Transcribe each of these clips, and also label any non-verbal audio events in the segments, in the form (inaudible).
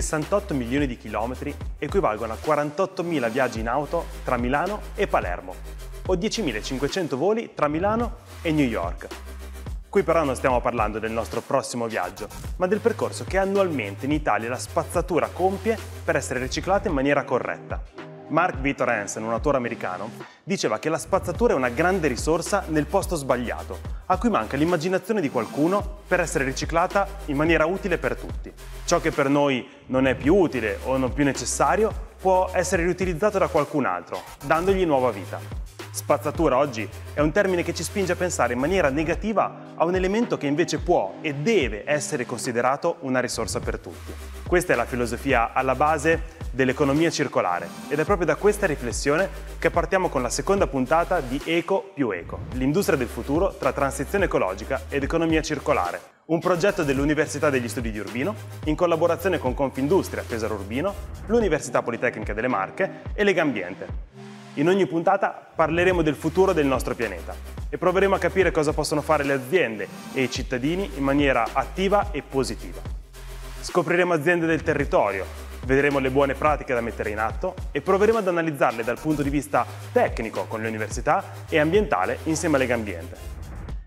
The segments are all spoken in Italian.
68 milioni di chilometri equivalgono a 48.000 viaggi in auto tra Milano e Palermo o 10.500 voli tra Milano e New York. Qui però non stiamo parlando del nostro prossimo viaggio, ma del percorso che annualmente in Italia la spazzatura compie per essere riciclata in maniera corretta. Mark Vitor Hansen, un autore americano, diceva che la spazzatura è una grande risorsa nel posto sbagliato, a cui manca l'immaginazione di qualcuno per essere riciclata in maniera utile per tutti. Ciò che per noi non è più utile o non più necessario può essere riutilizzato da qualcun altro, dandogli nuova vita. Spazzatura oggi è un termine che ci spinge a pensare in maniera negativa a un elemento che invece può e deve essere considerato una risorsa per tutti. Questa è la filosofia alla base dell'economia circolare ed è proprio da questa riflessione che partiamo con la seconda puntata di Eco più Eco, l'industria del futuro tra transizione ecologica ed economia circolare, un progetto dell'Università degli Studi di Urbino in collaborazione con Confindustria Pesaro Urbino, l'Università Politecnica delle Marche e Legambiente. In ogni puntata parleremo del futuro del nostro pianeta e proveremo a capire cosa possono fare le aziende e i cittadini in maniera attiva e positiva. Scopriremo aziende del territorio, Vedremo le buone pratiche da mettere in atto e proveremo ad analizzarle dal punto di vista tecnico con le università e ambientale insieme a Lega Ambiente.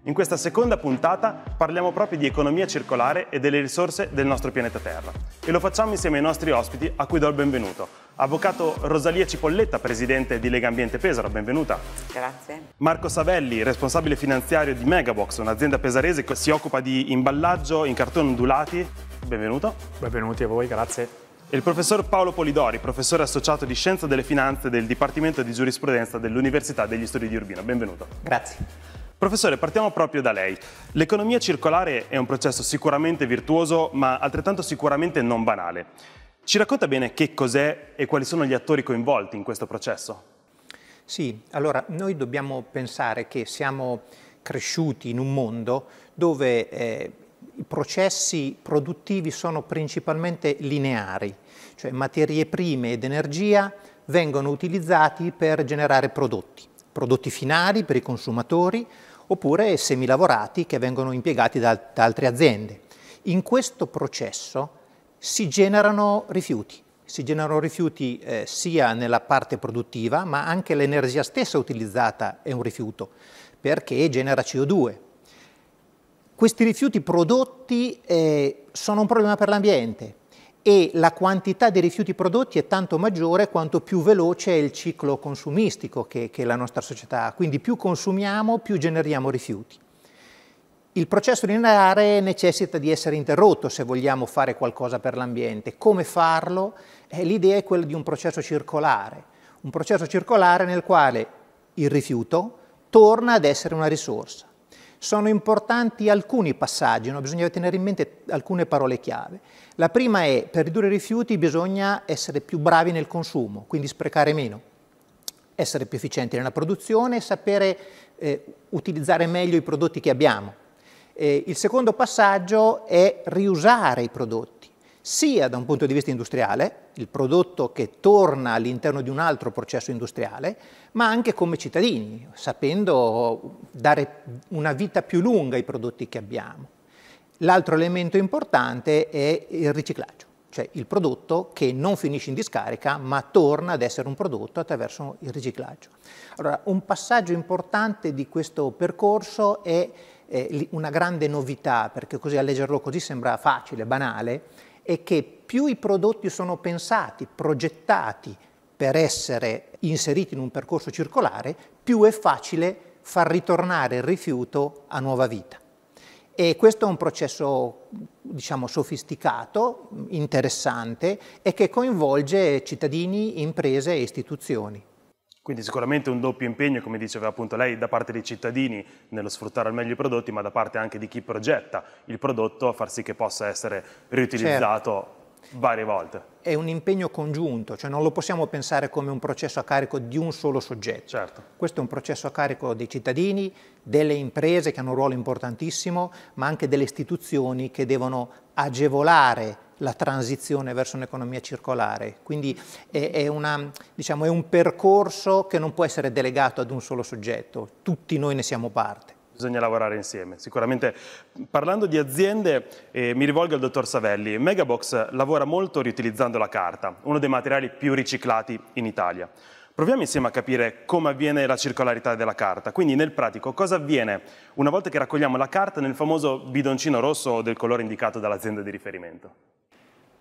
In questa seconda puntata parliamo proprio di economia circolare e delle risorse del nostro pianeta Terra e lo facciamo insieme ai nostri ospiti a cui do il benvenuto. Avvocato Rosalia Cipolletta, presidente di Lega Ambiente Pesaro, benvenuta. Grazie. Marco Savelli, responsabile finanziario di Megabox, un'azienda pesarese che si occupa di imballaggio in cartone ondulati. Benvenuto. Benvenuti a voi, grazie il professor Paolo Polidori, professore associato di Scienza delle Finanze del Dipartimento di Giurisprudenza dell'Università degli Studi di Urbino. Benvenuto. Grazie. Professore, partiamo proprio da lei. L'economia circolare è un processo sicuramente virtuoso, ma altrettanto sicuramente non banale. Ci racconta bene che cos'è e quali sono gli attori coinvolti in questo processo? Sì, allora noi dobbiamo pensare che siamo cresciuti in un mondo dove eh, i processi produttivi sono principalmente lineari, cioè materie prime ed energia vengono utilizzati per generare prodotti, prodotti finali per i consumatori oppure semilavorati che vengono impiegati da, da altre aziende. In questo processo si generano rifiuti, si generano rifiuti eh, sia nella parte produttiva ma anche l'energia stessa utilizzata è un rifiuto perché genera CO2, questi rifiuti prodotti eh, sono un problema per l'ambiente e la quantità di rifiuti prodotti è tanto maggiore quanto più veloce è il ciclo consumistico che, che la nostra società ha. Quindi più consumiamo, più generiamo rifiuti. Il processo lineare necessita di essere interrotto se vogliamo fare qualcosa per l'ambiente. Come farlo? Eh, l'idea è quella di un processo circolare, un processo circolare nel quale il rifiuto torna ad essere una risorsa sono importanti alcuni passaggi, no? bisogna tenere in mente alcune parole chiave. La prima è, per ridurre i rifiuti bisogna essere più bravi nel consumo, quindi sprecare meno, essere più efficienti nella produzione, sapere eh, utilizzare meglio i prodotti che abbiamo. Eh, il secondo passaggio è riusare i prodotti, sia da un punto di vista industriale, il prodotto che torna all'interno di un altro processo industriale, ma anche come cittadini, sapendo dare una vita più lunga ai prodotti che abbiamo. L'altro elemento importante è il riciclaggio, cioè il prodotto che non finisce in discarica ma torna ad essere un prodotto attraverso il riciclaggio. Allora, un passaggio importante di questo percorso è una grande novità, perché così a leggerlo così sembra facile, banale, è che più i prodotti sono pensati, progettati, per essere inseriti in un percorso circolare, più è facile far ritornare il rifiuto a nuova vita. E questo è un processo, diciamo, sofisticato, interessante e che coinvolge cittadini, imprese e istituzioni. Quindi sicuramente un doppio impegno, come diceva appunto lei, da parte dei cittadini nello sfruttare al meglio i prodotti, ma da parte anche di chi progetta il prodotto a far sì che possa essere riutilizzato certo Varie volte. È un impegno congiunto, cioè non lo possiamo pensare come un processo a carico di un solo soggetto. Certo. Questo è un processo a carico dei cittadini, delle imprese che hanno un ruolo importantissimo, ma anche delle istituzioni che devono agevolare la transizione verso un'economia circolare. Quindi è, è, una, diciamo, è un percorso che non può essere delegato ad un solo soggetto, tutti noi ne siamo parte bisogna lavorare insieme. Sicuramente parlando di aziende eh, mi rivolgo al dottor Savelli. Megabox lavora molto riutilizzando la carta, uno dei materiali più riciclati in Italia. Proviamo insieme a capire come avviene la circolarità della carta. Quindi nel pratico cosa avviene una volta che raccogliamo la carta nel famoso bidoncino rosso del colore indicato dall'azienda di riferimento?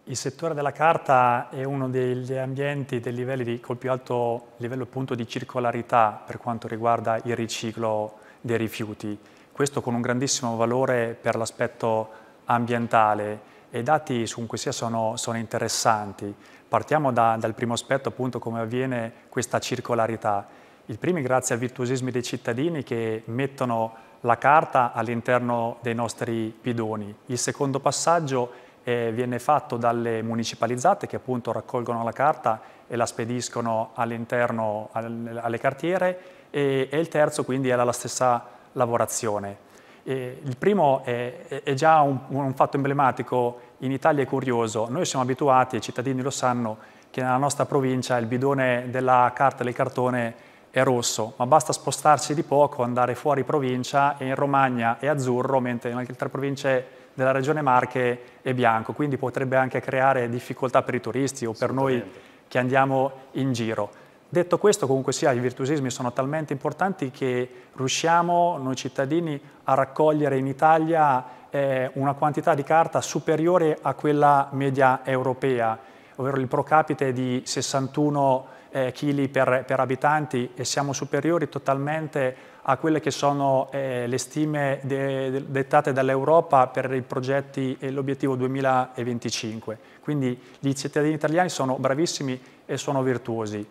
Il settore della carta è uno degli ambienti dei livelli di, col più alto livello appunto, di circolarità per quanto riguarda il riciclo dei rifiuti. Questo con un grandissimo valore per l'aspetto ambientale e i dati su cui sia sono, sono interessanti. Partiamo da, dal primo aspetto, appunto, come avviene questa circolarità. Il primo è grazie al virtuosismo dei cittadini che mettono la carta all'interno dei nostri bidoni. Il secondo passaggio è eh, viene fatto dalle municipalizzate che appunto raccolgono la carta e la spediscono all'interno al, alle cartiere e, e, il terzo quindi è la, stessa lavorazione. E il primo è, è già un, un fatto emblematico in Italia è curioso, noi siamo abituati, i cittadini lo sanno, che nella nostra provincia il bidone della carta e del cartone è rosso, ma basta spostarsi di poco, andare fuori provincia e in Romagna è azzurro, mentre in altre province della regione Marche è bianco, quindi potrebbe anche creare difficoltà per i turisti o per noi che andiamo in giro. Detto questo, comunque sia, i virtuosismi sono talmente importanti che riusciamo, noi cittadini, a raccogliere in Italia eh, una quantità di carta superiore a quella media europea, ovvero il pro capite di 61 kg eh, per, per abitanti e siamo superiori totalmente a quelle che sono eh, le stime de dettate dall'Europa per i progetti e l'obiettivo 2025. Quindi i cittadini italiani sono bravissimi e sono virtuosi.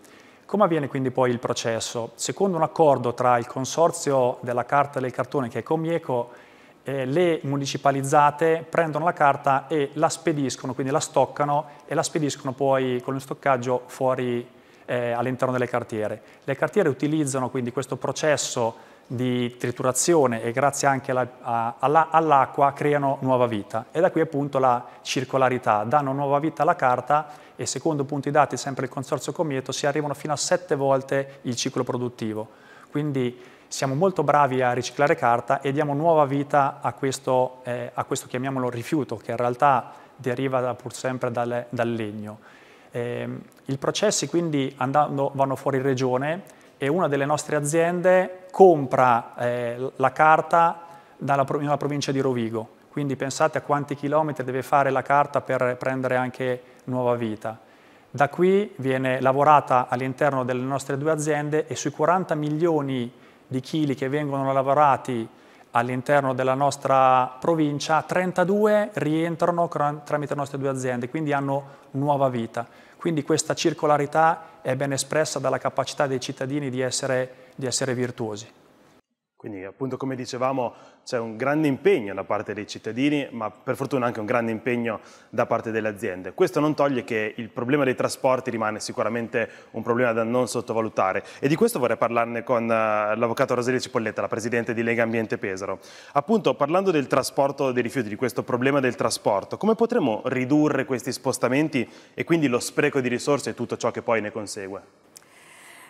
Come avviene quindi poi il processo? Secondo un accordo tra il consorzio della carta e del cartone che è Comieco, eh, le municipalizzate prendono la carta e la spediscono, quindi la stoccano e la spediscono poi con lo stoccaggio fuori eh, all'interno delle cartiere. Le cartiere utilizzano quindi questo processo di triturazione e grazie anche all'acqua creano nuova vita e da qui appunto la circolarità, danno nuova vita alla carta e secondo punti dati sempre il Consorzio Comieto si arrivano fino a sette volte il ciclo produttivo. Quindi siamo molto bravi a riciclare carta e diamo nuova vita a questo, eh, a questo chiamiamolo rifiuto che in realtà deriva pur sempre dal, dal legno. Eh, I processi quindi andando, vanno fuori regione e una delle nostre aziende compra eh, la carta dalla, nella provincia di Rovigo, quindi pensate a quanti chilometri deve fare la carta per prendere anche nuova vita. Da qui viene lavorata all'interno delle nostre due aziende e sui 40 milioni di chili che vengono lavorati all'interno della nostra provincia, 32 rientrano tramite le nostre due aziende, quindi hanno nuova vita. Quindi questa circolarità è ben espressa dalla capacità dei cittadini di essere, di essere virtuosi. Quindi appunto come dicevamo c'è un grande impegno da parte dei cittadini, ma per fortuna anche un grande impegno da parte delle aziende. Questo non toglie che il problema dei trasporti rimane sicuramente un problema da non sottovalutare e di questo vorrei parlarne con eh, l'avvocato Rosalia Cipolletta, la presidente di Lega Ambiente Pesaro. Appunto parlando del trasporto dei rifiuti, di questo problema del trasporto, come potremo ridurre questi spostamenti e quindi lo spreco di risorse e tutto ciò che poi ne consegue?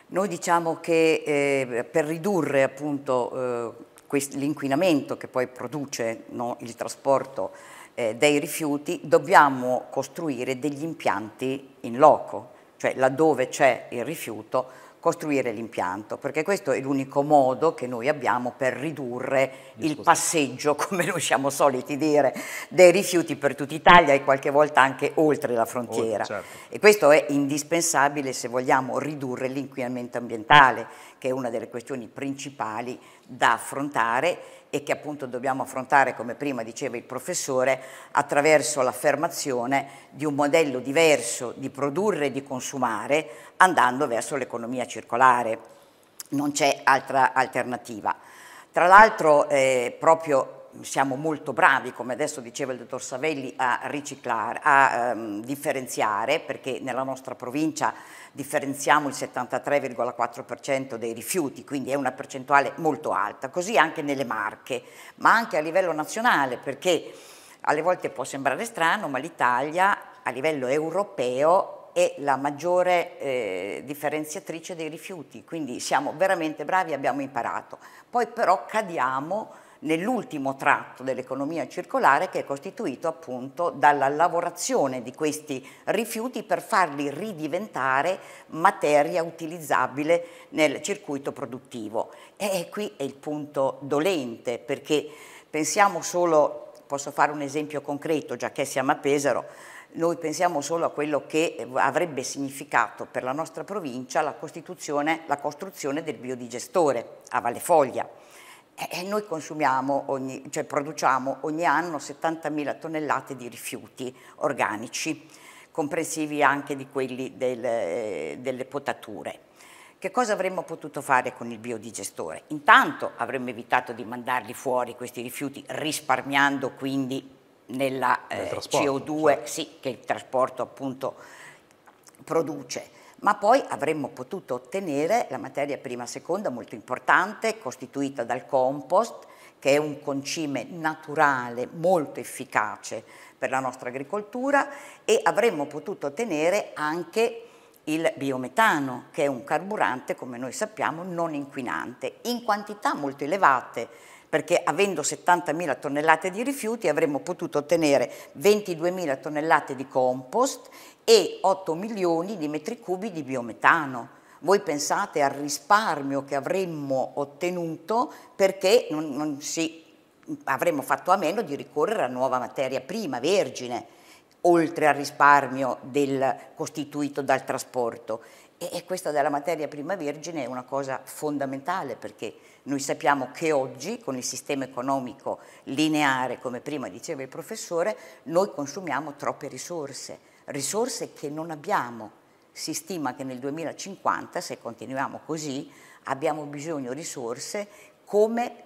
Noi diciamo che eh, per ridurre appunto eh, l'inquinamento che poi produce no, il trasporto eh, dei rifiuti dobbiamo costruire degli impianti in loco, cioè laddove c'è il rifiuto costruire l'impianto, perché questo è l'unico modo che noi abbiamo per ridurre il passeggio, (laughs) come noi siamo soliti dire, dei rifiuti per tutta Italia e qualche volta anche oltre la frontiera. Oh, certo. E questo è indispensabile se vogliamo ridurre l'inquinamento ambientale, che è una delle questioni principali da affrontare e che appunto dobbiamo affrontare, come prima diceva il professore, attraverso l'affermazione di un modello diverso di produrre e di consumare andando verso l'economia circolare. Non c'è altra alternativa. Tra l'altro eh, proprio siamo molto bravi, come adesso diceva il dottor Savelli, a riciclare, a um, differenziare, perché nella nostra provincia differenziamo il 73,4% dei rifiuti, quindi è una percentuale molto alta, così anche nelle Marche, ma anche a livello nazionale, perché alle volte può sembrare strano, ma l'Italia a livello europeo è la maggiore eh, differenziatrice dei rifiuti, quindi siamo veramente bravi, abbiamo imparato. Poi però cadiamo nell'ultimo tratto dell'economia circolare che è costituito appunto dalla lavorazione di questi rifiuti per farli ridiventare materia utilizzabile nel circuito produttivo. E qui è il punto dolente perché pensiamo solo, posso fare un esempio concreto, già che siamo a Pesaro, noi pensiamo solo a quello che avrebbe significato per la nostra provincia la, la costruzione del biodigestore a Valle Foglia e eh, eh, noi consumiamo, ogni, cioè produciamo ogni anno 70.000 tonnellate di rifiuti organici, comprensivi anche di quelli del, eh, delle potature. Che cosa avremmo potuto fare con il biodigestore? Intanto avremmo evitato di mandarli fuori questi rifiuti, risparmiando quindi nella eh, CO2 certo. sì, che il trasporto appunto produce ma poi avremmo potuto ottenere la materia prima seconda molto importante, costituita dal compost, che è un concime naturale molto efficace per la nostra agricoltura e avremmo potuto ottenere anche il biometano, che è un carburante, come noi sappiamo, non inquinante, in quantità molto elevate, perché avendo 70.000 tonnellate di rifiuti avremmo potuto ottenere 22.000 tonnellate di compost e 8 milioni di metri cubi di biometano. Voi pensate al risparmio che avremmo ottenuto perché non, non si, avremmo fatto a meno di ricorrere a nuova materia prima, vergine, oltre al risparmio del, costituito dal trasporto. E, e questa della materia prima vergine è una cosa fondamentale perché noi sappiamo che oggi con il sistema economico lineare, come prima diceva il professore, noi consumiamo troppe risorse, risorse che non abbiamo. Si stima che nel 2050, se continuiamo così, abbiamo bisogno di risorse come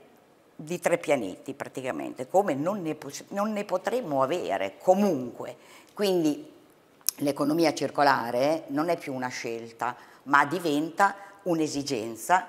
di tre pianeti praticamente, come non ne, non ne potremo avere comunque. Quindi l'economia circolare non è più una scelta, ma diventa un'esigenza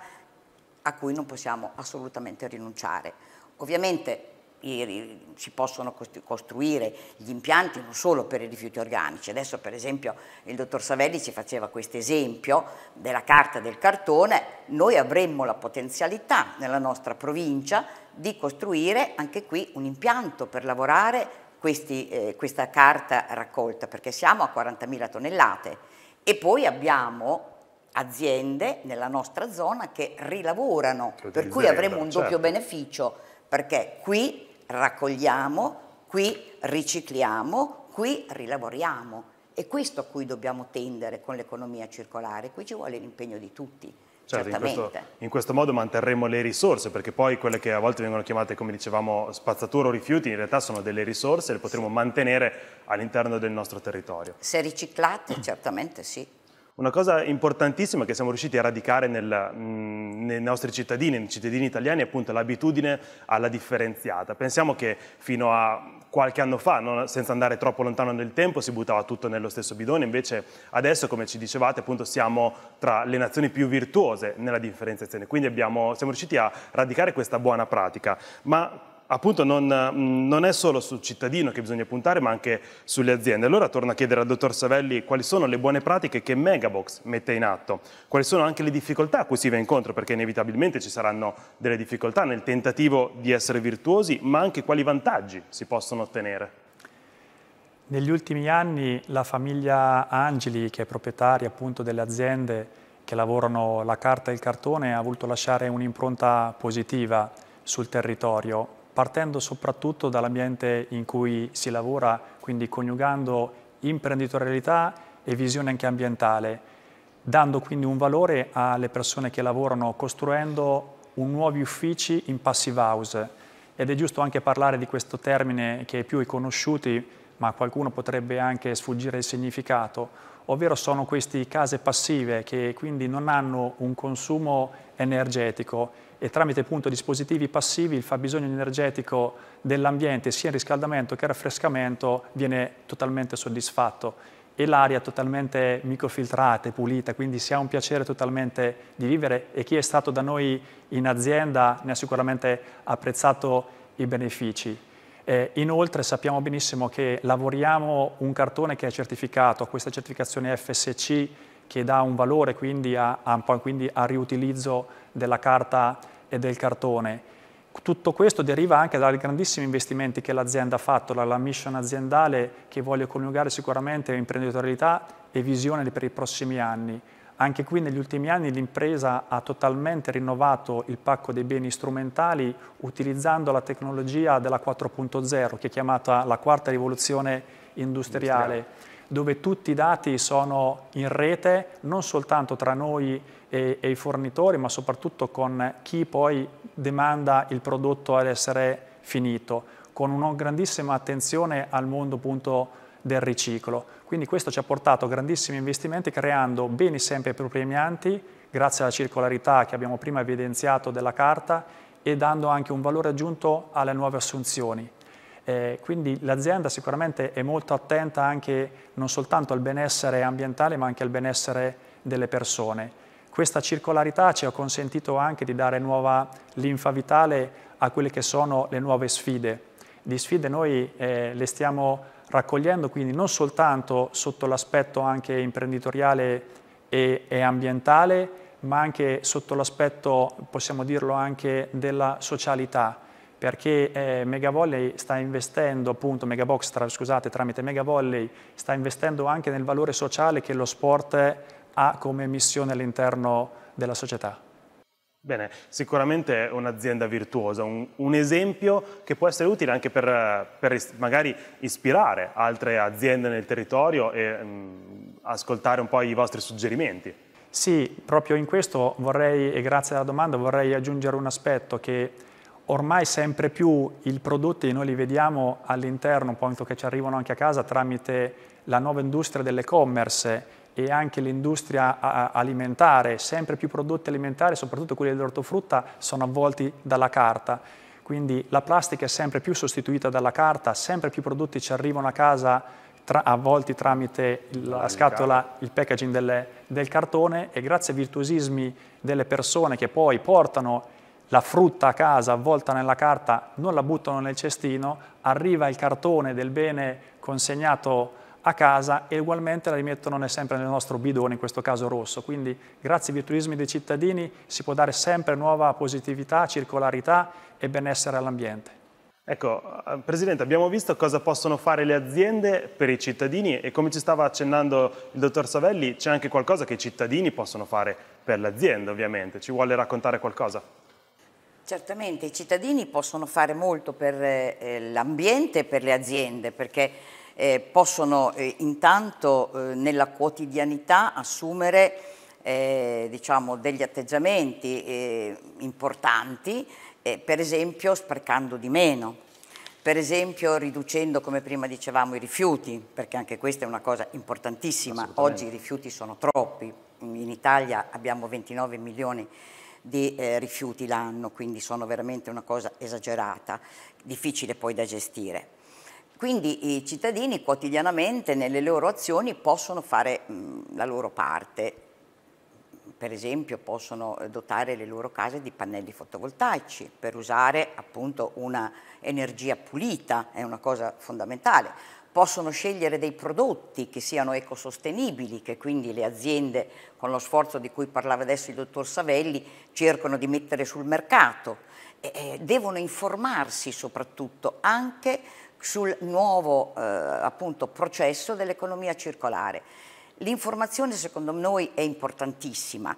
a cui non possiamo assolutamente rinunciare. Ovviamente si possono costruire gli impianti non solo per i rifiuti organici. Adesso per esempio il dottor Savelli ci faceva questo esempio della carta del cartone, noi avremmo la potenzialità nella nostra provincia di costruire anche qui un impianto per lavorare questi, eh, questa carta raccolta, perché siamo a 40.000 tonnellate e poi abbiamo aziende nella nostra zona che rilavorano, per cui avremo un doppio certo. beneficio, perché qui raccogliamo, qui ricicliamo, qui rilavoriamo. È questo a cui dobbiamo tendere con l'economia circolare, qui ci vuole l'impegno di tutti. Certo, in questo, in questo, modo manterremo le risorse, perché poi quelle che a volte vengono chiamate, come dicevamo, spazzatura o rifiuti, in realtà sono delle risorse, e le potremo sì. mantenere all'interno del nostro territorio. Se riciclate, certamente sì. Una cosa importantissima che siamo riusciti a radicare nel, mh, nei nostri cittadini, nei cittadini italiani, è appunto l'abitudine alla differenziata. Pensiamo che fino a qualche anno fa, non, senza andare troppo lontano nel tempo, si buttava tutto nello stesso bidone, invece adesso, come ci dicevate, appunto siamo tra le nazioni più virtuose nella differenziazione, quindi abbiamo, siamo riusciti a radicare questa buona pratica. Ma appunto non, mm, non, è solo sul cittadino che bisogna puntare, ma anche sulle aziende. Allora torno a chiedere al dottor Savelli quali sono le buone pratiche che Megabox mette in atto, quali sono anche le difficoltà a cui si va incontro, perché inevitabilmente ci saranno delle difficoltà nel tentativo di essere virtuosi, ma anche quali vantaggi si possono ottenere. Negli ultimi anni la famiglia Angeli, che è proprietaria appunto delle aziende che lavorano la carta e il cartone, ha voluto lasciare un'impronta positiva sul territorio partendo soprattutto dall'ambiente in cui si lavora, quindi coniugando imprenditorialità e visione anche ambientale, dando quindi un valore alle persone che lavorano costruendo nuovi uffici in passive house ed è giusto anche parlare di questo termine che è più conosciuti ma qualcuno potrebbe anche sfuggire il significato, ovvero sono queste case passive che quindi non hanno un consumo energetico e tramite appunto, dispositivi passivi il fabbisogno energetico dell'ambiente sia in riscaldamento che in raffrescamento viene totalmente soddisfatto e l'aria totalmente microfiltrata e pulita, quindi si ha un piacere totalmente di vivere e chi è stato da noi in azienda ne ha sicuramente apprezzato i benefici. Eh, inoltre sappiamo benissimo che lavoriamo un cartone che è certificato, questa certificazione FSC che dà un valore quindi, a, a, quindi al riutilizzo della carta e del cartone. Tutto questo deriva anche dai grandissimi investimenti che l'azienda ha fatto, dalla mission aziendale che voglio coniugare sicuramente imprenditorialità e visione per i prossimi anni. Anche qui negli ultimi anni l'impresa ha totalmente rinnovato il pacco dei beni strumentali utilizzando la tecnologia della 4.0 che è chiamata la quarta rivoluzione industriale. industriale dove tutti i dati sono in rete, non soltanto tra noi e, e i fornitori, ma soprattutto con chi poi demanda il prodotto ad essere finito, con una grandissima attenzione al mondo appunto, del riciclo. Quindi questo ci ha portato a grandissimi investimenti creando beni sempre più premianti, grazie alla circolarità che abbiamo prima evidenziato della carta, e dando anche un valore aggiunto alle nuove assunzioni. Eh, quindi l'azienda sicuramente è molto attenta anche non soltanto al benessere ambientale ma anche al benessere delle persone. Questa circolarità ci ha consentito anche di dare nuova linfa vitale a quelle che sono le nuove sfide. Di sfide noi eh, le stiamo raccogliendo quindi non soltanto sotto l'aspetto anche imprenditoriale e, e ambientale ma anche sotto l'aspetto, possiamo dirlo, anche della socialità perché eh, Megavolley sta investendo, appunto, Megabox tra, scusate, tramite Megavolley sta investendo anche nel valore sociale che lo sport ha come missione all'interno della società. Bene, sicuramente è un'azienda virtuosa, un, un, esempio che può essere utile anche per, per magari ispirare altre aziende nel territorio e mh, mm, ascoltare un po' i vostri suggerimenti. Sì, proprio in questo vorrei, e grazie alla domanda, vorrei aggiungere un aspetto che ormai sempre più i prodotti noi li vediamo all'interno, appunto che ci arrivano anche a casa tramite la nuova industria dell'e-commerce e anche l'industria alimentare, sempre più prodotti alimentari, soprattutto quelli dell'ortofrutta, sono avvolti dalla carta. Quindi la plastica è sempre più sostituita dalla carta, sempre più prodotti ci arrivano a casa tra, avvolti tramite la scatola, il packaging delle, del cartone e grazie ai virtuosismi delle persone che poi portano la frutta a casa avvolta nella carta non la buttano nel cestino, arriva il cartone del bene consegnato a casa e ugualmente la rimettono sempre nel nostro bidone, in questo caso rosso. Quindi grazie ai virtuismi dei cittadini si può dare sempre nuova positività, circolarità e benessere all'ambiente. Ecco, eh, Presidente, abbiamo visto cosa possono fare le aziende per i cittadini e come ci stava accennando il dottor Savelli, c'è anche qualcosa che i cittadini possono fare per l'azienda, ovviamente. Ci vuole raccontare qualcosa? Certamente, i cittadini possono fare molto per eh, eh, l'ambiente e per le aziende, perché eh, possono eh, intanto eh, nella quotidianità assumere eh, diciamo, degli atteggiamenti importanti, per esempio sprecando di meno, per esempio riducendo, come prima dicevamo, i rifiuti, perché anche questa è una cosa importantissima, oggi i rifiuti sono troppi, in Italia abbiamo 29 milioni di di eh, rifiuti l'anno, quindi sono veramente una cosa esagerata, difficile poi da gestire. Quindi i cittadini quotidianamente nelle loro azioni possono fare mh, la loro parte, per esempio possono eh, dotare le loro case di pannelli fotovoltaici per usare appunto una energia pulita, è una cosa fondamentale possono scegliere dei prodotti che siano ecosostenibili, che quindi le aziende, con lo sforzo di cui parlava adesso il dottor Savelli, cercano di mettere sul mercato. Eh, devono informarsi soprattutto anche sul nuovo eh, appunto, processo dell'economia circolare. L'informazione secondo noi è importantissima.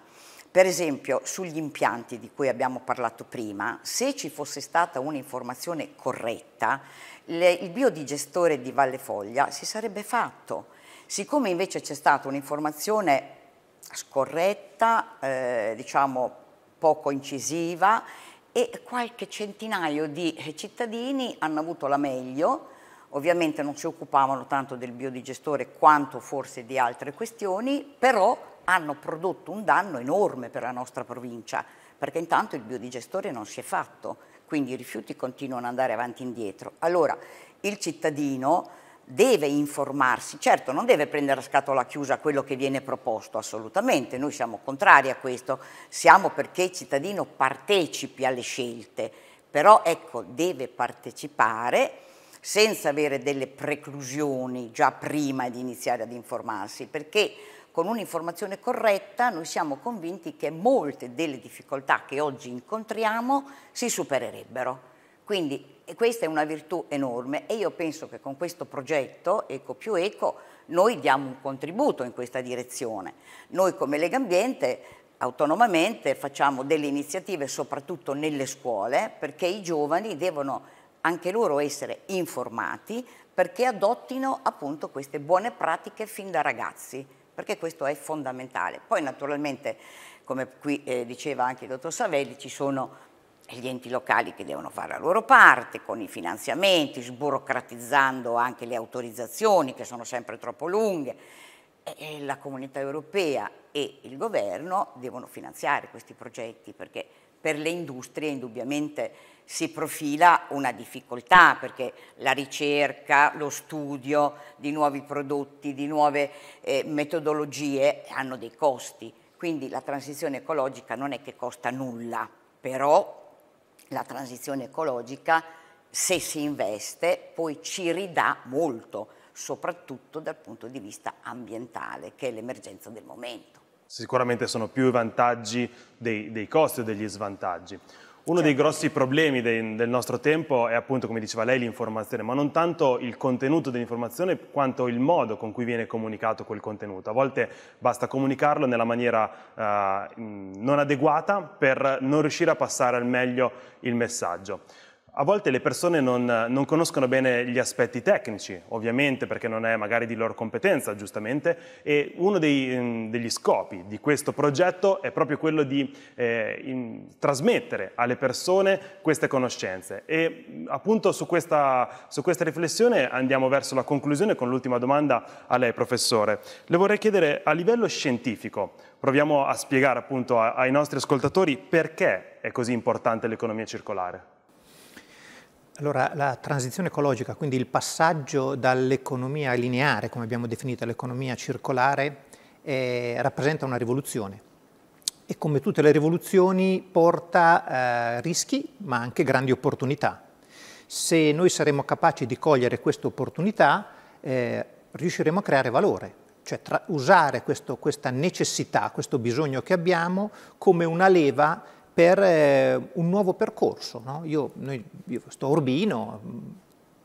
Per esempio sugli impianti di cui abbiamo parlato prima, se ci fosse stata un'informazione corretta, le, il biodigestore di Valle Foglia si sarebbe fatto. Siccome invece c'è stata un'informazione scorretta, eh, diciamo poco incisiva, e qualche centinaio di cittadini hanno avuto la meglio, ovviamente non si occupavano tanto del biodigestore quanto forse di altre questioni, però hanno prodotto un danno enorme per la nostra provincia, perché intanto il biodigestore non si è fatto quindi i rifiuti continuano ad andare avanti e indietro. Allora il cittadino deve informarsi, certo non deve prendere a scatola chiusa quello che viene proposto, assolutamente, noi siamo contrari a questo, siamo perché il cittadino partecipi alle scelte, però ecco deve partecipare senza avere delle preclusioni già prima di iniziare ad informarsi, perché con un'informazione corretta noi siamo convinti che molte delle difficoltà che oggi incontriamo si supererebbero. Quindi questa è una virtù enorme e io penso che con questo progetto Eco più Eco noi diamo un contributo in questa direzione. Noi come Lega Ambiente autonomamente facciamo delle iniziative soprattutto nelle scuole perché i giovani devono anche loro essere informati perché adottino appunto queste buone pratiche fin da ragazzi perché questo è fondamentale. Poi naturalmente, come qui eh, diceva anche il dottor Savelli, ci sono gli enti locali che devono fare la loro parte con i finanziamenti, sburocratizzando anche le autorizzazioni che sono sempre troppo lunghe. E la comunità europea e il governo devono finanziare questi progetti perché per le industrie indubbiamente si profila una difficoltà perché la ricerca, lo studio di nuovi prodotti, di nuove eh, metodologie hanno dei costi, quindi la transizione ecologica non è che costa nulla, però la transizione ecologica se si investe poi ci ridà molto, soprattutto dal punto di vista ambientale, che è l'emergenza del momento. Sicuramente sono più i vantaggi dei, dei costi o degli svantaggi. Uno certo. dei grossi problemi de, del nostro tempo è appunto, come diceva lei, l'informazione, ma non tanto il contenuto dell'informazione quanto il modo con cui viene comunicato quel contenuto. A volte basta comunicarlo nella maniera eh, non adeguata per non riuscire a passare al meglio il messaggio. A volte le persone non, non, conoscono bene gli aspetti tecnici, ovviamente perché non è magari di loro competenza, giustamente, e uno dei, mm, degli scopi di questo progetto è proprio quello di eh, in, trasmettere alle persone queste conoscenze. E mm, appunto su questa, su questa riflessione andiamo verso la conclusione con l'ultima domanda a lei, professore. Le vorrei chiedere a livello scientifico, proviamo a spiegare appunto ai nostri ascoltatori perché è così importante l'economia circolare. Allora, la transizione ecologica, quindi il passaggio dall'economia lineare, come abbiamo definito, l'economia circolare, eh, rappresenta una rivoluzione e come tutte le rivoluzioni porta eh, rischi ma anche grandi opportunità. Se noi saremo capaci di cogliere questa opportunità eh, riusciremo a creare valore, cioè usare questo, questa necessità, questo bisogno che abbiamo come una leva per eh, un nuovo percorso. No? Io, noi, io sto a Urbino, mm,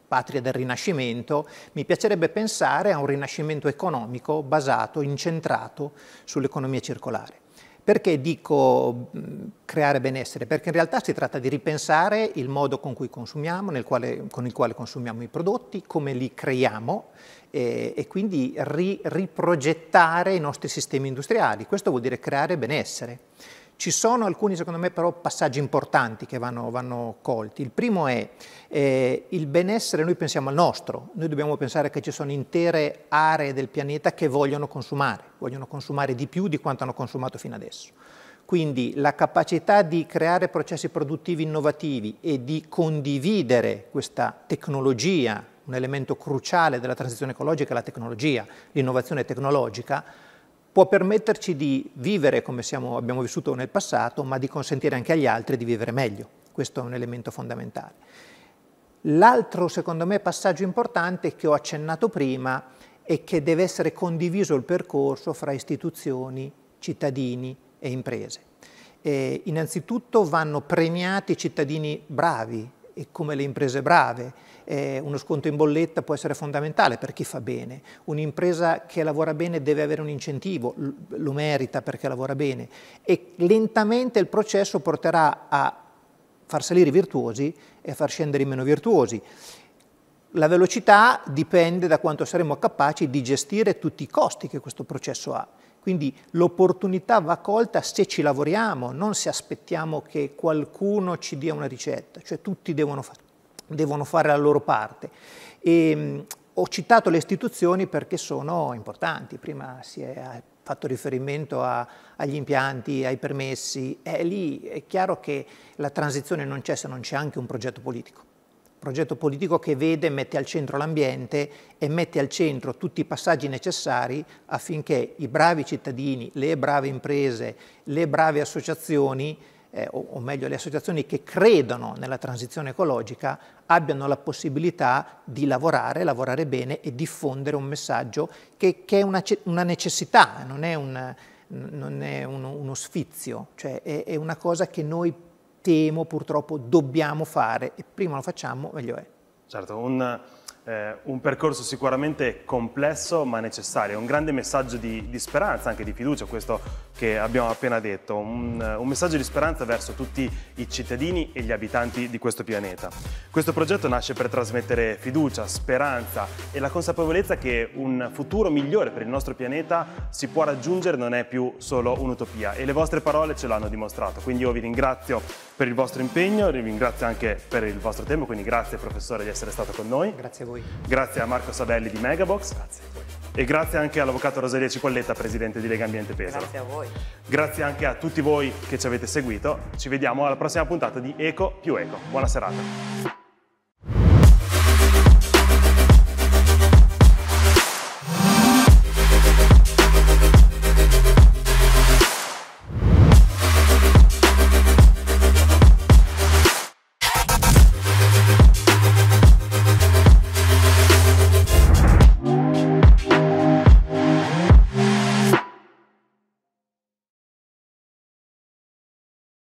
patria del Rinascimento, mi piacerebbe pensare a un rinascimento economico basato, incentrato sull'economia circolare. Perché dico mm, creare benessere? Perché in realtà si tratta di ripensare il modo con cui consumiamo, quale, con il quale consumiamo i prodotti, come li creiamo e, e quindi ri, riprogettare i nostri sistemi industriali. Questo vuol dire creare benessere. Ci sono alcuni, secondo me, però passaggi importanti che vanno, vanno colti. Il primo è eh, il benessere, noi pensiamo al nostro, noi dobbiamo pensare che ci sono intere aree del pianeta che vogliono consumare, vogliono consumare di più di quanto hanno consumato fino adesso. Quindi la capacità di creare processi produttivi innovativi e di condividere questa tecnologia, un elemento cruciale della transizione ecologica è la tecnologia, l'innovazione tecnologica, può permetterci di vivere come siamo, abbiamo vissuto nel passato, ma di consentire anche agli altri di vivere meglio. Questo è un elemento fondamentale. L'altro, secondo me, passaggio importante che ho accennato prima è che deve essere condiviso il percorso fra istituzioni, cittadini e imprese. E innanzitutto vanno premiati i cittadini bravi, e come le imprese brave. Eh, uno sconto in bolletta può essere fondamentale per chi fa bene. Un'impresa che lavora bene deve avere un incentivo, lo merita perché lavora bene e lentamente il processo porterà a far salire i virtuosi e a far scendere i meno virtuosi. La velocità dipende da quanto saremo capaci di gestire tutti i costi che questo processo ha. Quindi l'opportunità va colta se ci lavoriamo, non se aspettiamo che qualcuno ci dia una ricetta, cioè tutti devono, fa devono fare la loro parte. E, ehm, ho citato le istituzioni perché sono importanti, prima si è fatto riferimento a, agli impianti, ai permessi, è lì è chiaro che la transizione non c'è se non c'è anche un progetto politico progetto politico che vede e mette al centro l'ambiente e mette al centro tutti i passaggi necessari affinché i bravi cittadini, le brave imprese, le brave associazioni, eh, o, o meglio le associazioni che credono nella transizione ecologica, abbiano la possibilità di lavorare, lavorare bene e diffondere un messaggio che, che è una, una, necessità, non è, un, non è uno, uno sfizio, cioè è, è una cosa che noi temo purtroppo dobbiamo fare e prima lo facciamo meglio è. Certo, un, eh, un percorso sicuramente complesso ma necessario, un grande messaggio di, di speranza, anche di fiducia, questo che abbiamo appena detto, un, un, messaggio di speranza verso tutti i cittadini e gli abitanti di questo pianeta. Questo progetto nasce per trasmettere fiducia, speranza e la consapevolezza che un futuro migliore per il nostro pianeta si può raggiungere, non è più solo un'utopia e le vostre parole ce l'hanno dimostrato. Quindi io vi ringrazio per il vostro impegno, vi ringrazio anche per il vostro tempo, quindi grazie professore di essere stato con noi. Grazie a voi. Grazie a Marco Savelli di Megabox. Grazie a voi. E grazie anche all'avvocato Rosalia Cipolletta, presidente di Lega Ambiente Pesaro. Grazie a voi. Grazie anche a tutti voi che ci avete seguito. Ci vediamo alla prossima puntata di Eco più Eco. Buona serata.